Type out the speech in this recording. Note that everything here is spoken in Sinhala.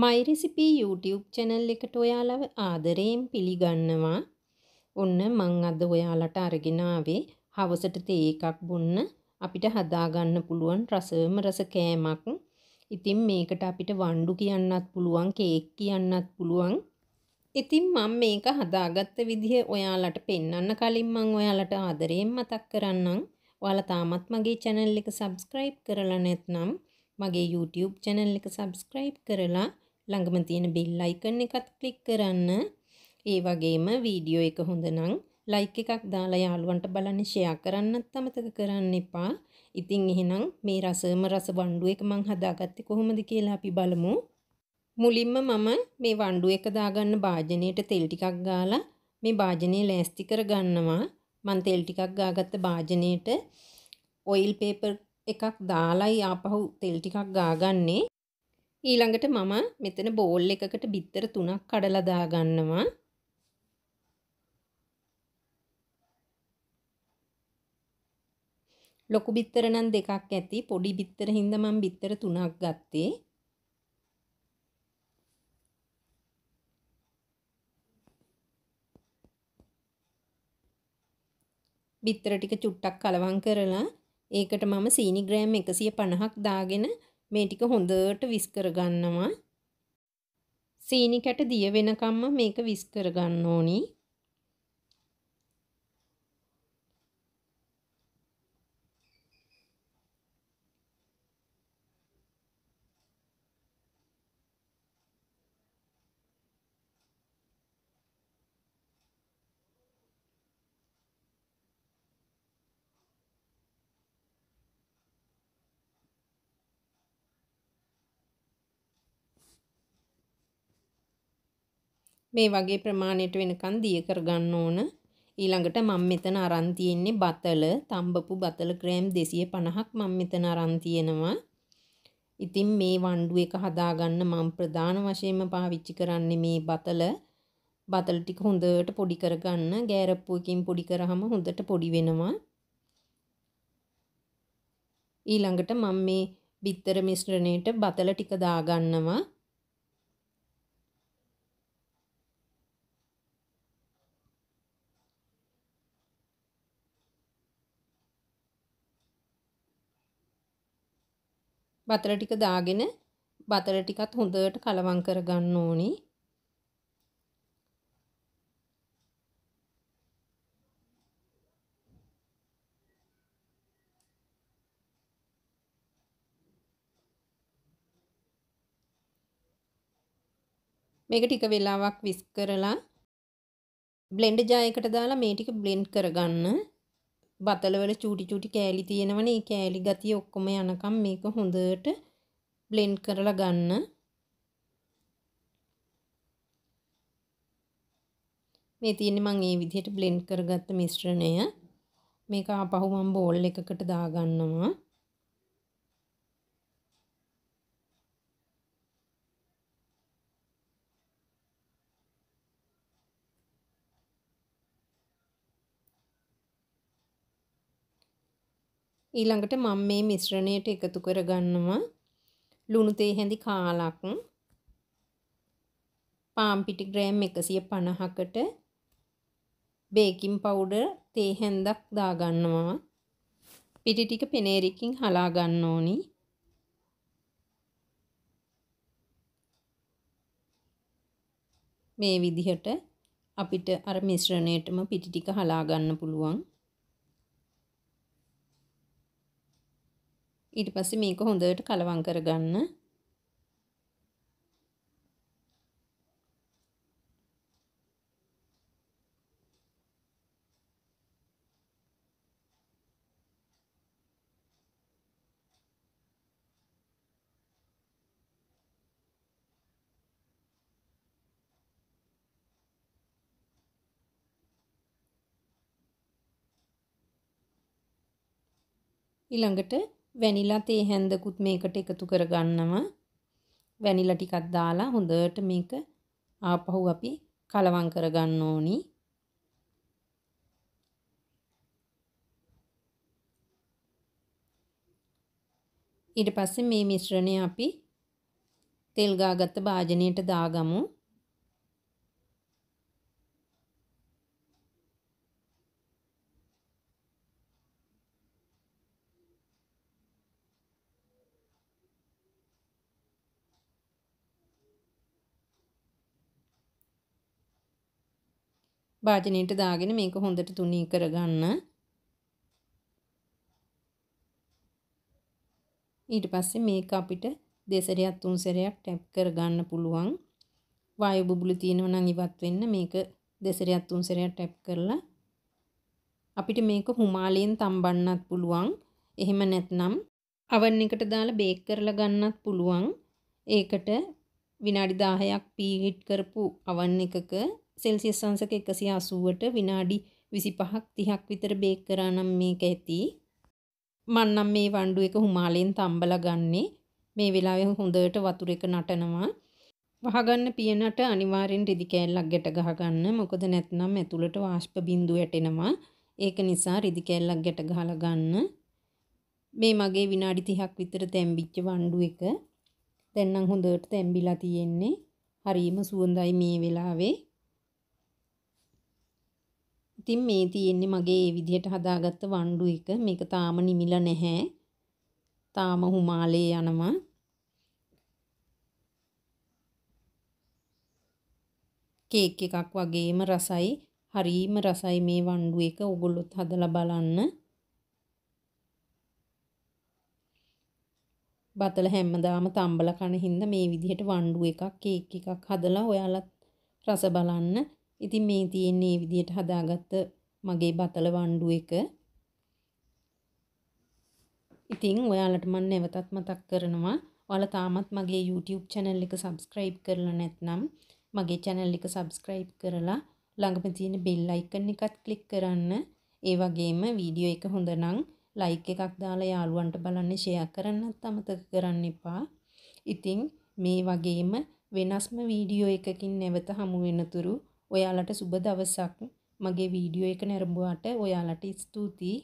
මයිරිසිපී YouTube චැනල් එකට ඔයාලව ආදරයෙන් පිළිගන්නවා. ඔන්න මං අද ඔයාලට අරගෙන ආවේ හවසට තේ එකක් බොන්න අපිට හදාගන්න පුළුවන් රසවම රස කෑමක්. ඉතින් මේකට අපිට වණ්ඩු කියන්නත් පුළුවන්, කේක් කියන්නත් පුළුවන්. ඉතින් මම මේක හදාගත්ත විදිහ ඔයාලට පෙන්වන්න කලින් මං ඔයාලට ආදරයෙන් මතක් කරන්නම්. ඔයාලා තාමත් මගේ channel එක subscribe කරලා නැත්නම් මගේ YouTube channel එක subscribe කරලා ළඟම තියෙන bell icon එකත් click කරන්න. ඒ වගේම වීඩියෝ එක හොඳ නම් like එකක් දාලා යාළුවන්ට බලන්න share කරන්නත් අමතක කරන්න එපා. ඉතින් එහෙනම් මේ රසම රස වණ්ඩු එක මං හදාගත්තේ කොහොමද කියලා අපි බලමු. මුලින්ම මම මේ වණ්ඩු එක දාගන්න භාජනයට තෙල් ටිකක් ගාලා මේ භාජනය ලෑස්ති කරගන්නවා. මං තෙල් ටිකක් ගාගත්ත භාජනයට ඔයිල් පේපර් එකක් දාලයි ආපහු තෙල් ටිකක් ගාගන්නේ ඊළඟට මම මෙතන බෝල් එකකට බිත්තර තුනක් කඩලා දාගන්නවා ලොකු බිත්තර නම් දෙකක් ඇති පොඩි බිත්තර හින්දා මම බිත්තර තුනක් ගත්තේ බිත්තර ටික චුට්ටක් කලවම් කරලා ඒකට මම සීනි ග්‍රෑම් 150ක් දාගෙන මේ ටික හොඳට විස් කරගන්නවා. සීනි කැට දිය වෙනකම්ම මේක විස් කරගන්න ඕනි. මේ වගේ ප්‍රමාණයට වෙනකන් දිය කරගන්න ඕන. ඊළඟට මම මෙතන අරන් තියෙන්නේ බතල, තඹපු බතල ග්‍රෑම් 250ක් මම මෙතන අරන් තියෙනවා. ඉතින් මේ වණ්ඩු එක හදාගන්න මම ප්‍රධාන වශයෙන්ම පාවිච්චි කරන්නේ මේ බතල. බතල ටික හොඳට පොඩි කරගන්න ගෑරප්පුවකින් පොඩි කරාම හොඳට පොඩි වෙනවා ඊළඟට මම මේ බිත්තර මිශ්‍රණයට බතල ටික දාගන්නවා බතර ටික දාගෙන බතර ටිකත් හොඳට කලවම් කරගන්න ඕනි. මේක ටික වෙලාවක් විස් කරලා බ්ලෙන්ඩ් ජායකට දාලා මේ ටික බ්ලෙන්ඩ් කරගන්න. බතලවල චූටි චූටි කෑලි තියෙනවනේ ඒ කෑලි ගතිය ඔක්කොම යනකම් මේක හොඳට බ්ලෙන්ඩ් කරලා ගන්න. මේ තියෙන්නේ මම මේ විදිහට බ්ලෙන්ඩ් කරගත්ත මිශ්‍රණය. මේක ආපහු මම බෝල් එකකට දාගන්නවා. ඊළඟට මම මේ මිශ්‍රණයට එකතු කරගන්නවා ලුණු තේ හැඳි කාලක් පාම් පිටි ග්‍රෑම් 150කට බේකින් පවුඩර් තේ හැන්දක් දාගන්නවා පිටි ටික පෙනේරිකින් හලා ගන්න ඕනි මේ විදිහට අපිට අර මිශ්‍රණයටම පිටි ටික හලා ගන්න පුළුවන් ඊට පස්සේ මේක හොඳට කලවම් කරගන්න. ඊළඟට වැනිලා තේ හැන්දකුත් මේකට එකතු කරගන්නවා. වැනිලා ටිකක් දාලා හොඳට මේක ආපහු අපි කලවම් කරගන්න ඕනි. ඊට පස්සේ මේ මිශ්‍රණය අපි තෙල් ගාගත්ත භාජනයට දාගමු. භාජනයට දාගෙන මේක හොඳට තුනී කරගන්න. ඊට පස්සේ මේක අපිට දෙසරයක් තුන්සරයක් ටැප් කරගන්න පුළුවන්. වායු බුබුලු තියෙනවා නම් ඉවත් වෙන්න මේක දෙසරයක් තුන්සරයක් ටැප් කරලා අපිට මේක හුමාලයෙන් තම්බන්නත් පුළුවන්. එහෙම නැත්නම් අවන් එකට දාලා බේක් කරලා ගන්නත් පුළුවන්. ඒකට විනාඩි 10ක් පීහිට් කරපු අවන් එකක සෙල්සියස් අංශක 180ට විනාඩි 25ක් 30ක් විතර බේක් කරා නම් මේක ඇති. මම නම් මේ වණ්ඩු එක හුමාලෙන් තම්බලා ගන්නේ. මේ වෙලාවේ හොඳට වතුර එක නටනවා. වහගන්න පියනට අනිවාර්යෙන් රිදි කෑල්ලක් ගැට ගහ ගන්න. මොකද නැත්නම් ඇතුළට වාෂ්ප බිඳුව ඇටෙනවා. ඒක නිසා රිදි කෑල්ලක් ගැට ගහලා ගන්න. මේ මගේ විනාඩි 30ක් විතර තැම්බිච්ච වණ්ඩු එක දැන් නම් හොඳට තැඹිලා තියෙන්නේ. හරීම සුවඳයි මේ වෙලාවේ. ඉතින් මේ තියෙන්නේ මගේ මේ විදිහට හදාගත්ත වණ්ඩු එක. මේක තාම නිමිලා නැහැ. තාම හුමාලේ යනවා. කේක් එකක් වගේම රසයි. හරීම රසයි මේ වණ්ඩු එක. ඔගොල්ලොත් හදලා බලන්න. බතල හැමදාම තම්බල කන හින්දා මේ විදිහට වණ්ඩු එකක් කේක් එකක් හදලා ඔයාලත් රස බලන්න. ඉතින් මේ තියෙන්නේ මේ විදිහට හදාගත්ත මගේ බතල වණ්ඩු එක. ඉතින් ඔයාලට මම නැවතත් මතක් කරනවා ඔයාලා තාමත් මගේ YouTube channel එක subscribe කරලා නැත්නම් මගේ channel එක subscribe කරලා ළඟම තියෙන bell icon එකත් click කරන්න. ඒ වගේම වීඩියෝ එක හොඳ නම් ලයික් එකක් දාලා යාළුවන්ට බලන්න ෂෙයා කරන්නත් අමතක කරන්න එපා. ඉතින් මේ වගේම වෙනස්ම වීඩියෝ එකකින් නැවත හමු වෙනතුරු ඔයාලට සුබ දවසක්. මගේ වීඩියෝ එක නැරඹුවාට ඔයාලට ස්තුතියි.